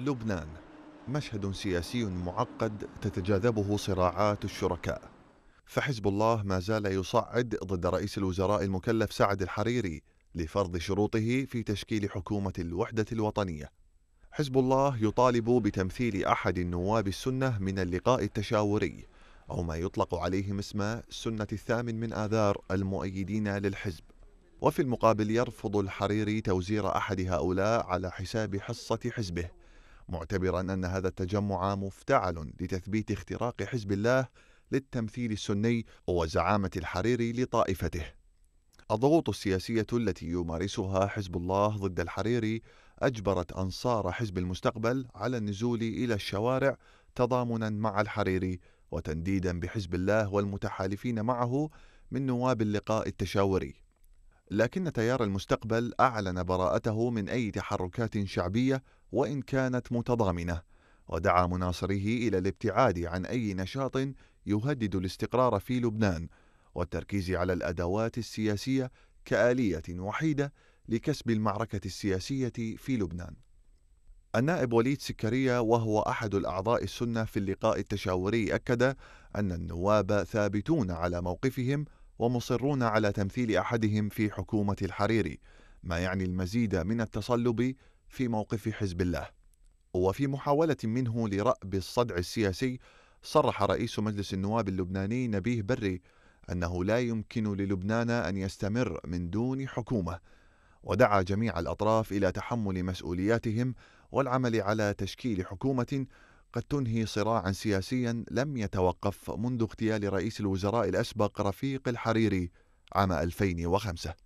لبنان مشهد سياسي معقد تتجاذبه صراعات الشركاء فحزب الله ما زال يصعد ضد رئيس الوزراء المكلف سعد الحريري لفرض شروطه في تشكيل حكومة الوحدة الوطنية حزب الله يطالب بتمثيل أحد النواب السنة من اللقاء التشاوري أو ما يطلق عليهم اسم سنة الثامن من آذار المؤيدين للحزب وفي المقابل يرفض الحريري توزير أحد هؤلاء على حساب حصة حزبه معتبرا أن هذا التجمع مفتعل لتثبيت اختراق حزب الله للتمثيل السني وزعامة الحريري لطائفته الضغوط السياسية التي يمارسها حزب الله ضد الحريري أجبرت أنصار حزب المستقبل على النزول إلى الشوارع تضامنا مع الحريري وتنديدا بحزب الله والمتحالفين معه من نواب اللقاء التشاوري لكن تيار المستقبل أعلن براءته من أي تحركات شعبية وإن كانت متضامنة ودعا مناصريه إلى الابتعاد عن أي نشاط يهدد الاستقرار في لبنان والتركيز على الأدوات السياسية كآلية وحيدة لكسب المعركة السياسية في لبنان النائب وليد سكرية وهو أحد الأعضاء السنة في اللقاء التشاوري أكد أن النواب ثابتون على موقفهم ومصرون على تمثيل أحدهم في حكومة الحريري ما يعني المزيد من التصلب في موقف حزب الله وفي محاولة منه لرأب الصدع السياسي صرح رئيس مجلس النواب اللبناني نبيه بري أنه لا يمكن للبنان أن يستمر من دون حكومة ودعا جميع الأطراف إلى تحمل مسؤولياتهم والعمل على تشكيل حكومة قد تنهي صراعا سياسيا لم يتوقف منذ اغتيال رئيس الوزراء الأسبق رفيق الحريري عام 2005